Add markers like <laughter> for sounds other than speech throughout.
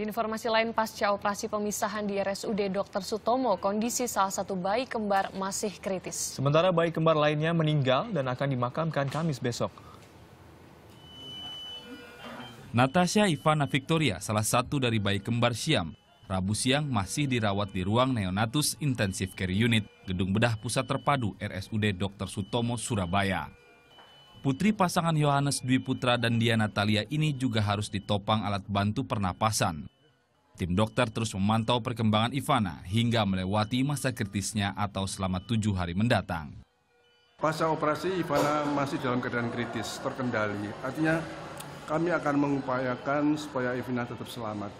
Di informasi lain, pasca operasi pemisahan di RSUD Dr. Sutomo, kondisi salah satu bayi kembar masih kritis. Sementara bayi kembar lainnya meninggal dan akan dimakamkan Kamis besok. Natasha Ivana Victoria, salah satu dari bayi kembar Siam, Rabu siang masih dirawat di ruang neonatus intensive care unit Gedung Bedah Pusat Terpadu RSUD Dr. Sutomo, Surabaya. Putri pasangan Yohanes Dwi Putra dan Diana Natalia ini juga harus ditopang alat bantu pernapasan. Tim dokter terus memantau perkembangan Ivana hingga melewati masa kritisnya atau selama tujuh hari mendatang. Pasca operasi Ivana masih dalam keadaan kritis, terkendali. Artinya kami akan mengupayakan supaya Ivana tetap selamat.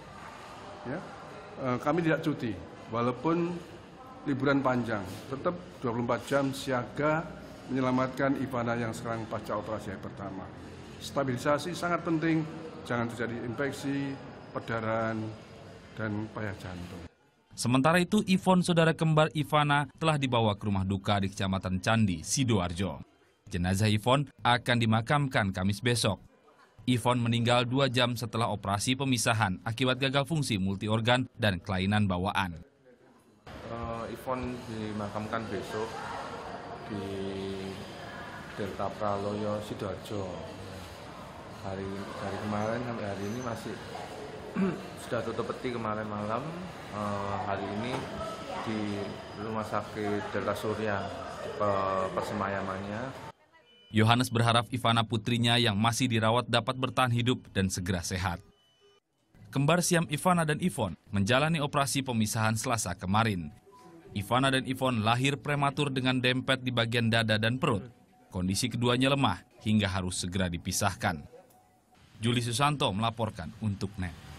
Ya, e, kami tidak cuti, walaupun liburan panjang, tetap 24 jam siaga menyelamatkan Ivana yang sekarang pasca operasi pertama. Stabilisasi sangat penting, jangan terjadi infeksi, perdarahan, dan payah jantung. Sementara itu, Ivon saudara kembar Ivana telah dibawa ke rumah duka di Kecamatan Candi, Sidoarjo. Jenazah Ivon akan dimakamkan Kamis besok. Ivon meninggal dua jam setelah operasi pemisahan akibat gagal fungsi multiorgan dan kelainan bawaan. Eh, Ivon dimakamkan besok di Delta Praloyo Sidoarjo. Hari dari kemarin sampai hari ini masih <clears throat> sudah tutup peti kemarin malam. eh, hari ini di Rumah Sakit Delta Surya e, persemayamannya. Yohanes berharap Ivana putrinya yang masih dirawat dapat bertahan hidup dan segera sehat. Kembar siam Ivana dan Ivon menjalani operasi pemisahan Selasa kemarin. Ivana dan Ivon lahir prematur dengan dempet di bagian dada dan perut. Kondisi keduanya lemah hingga harus segera dipisahkan. Juli Susanto melaporkan untuk NET.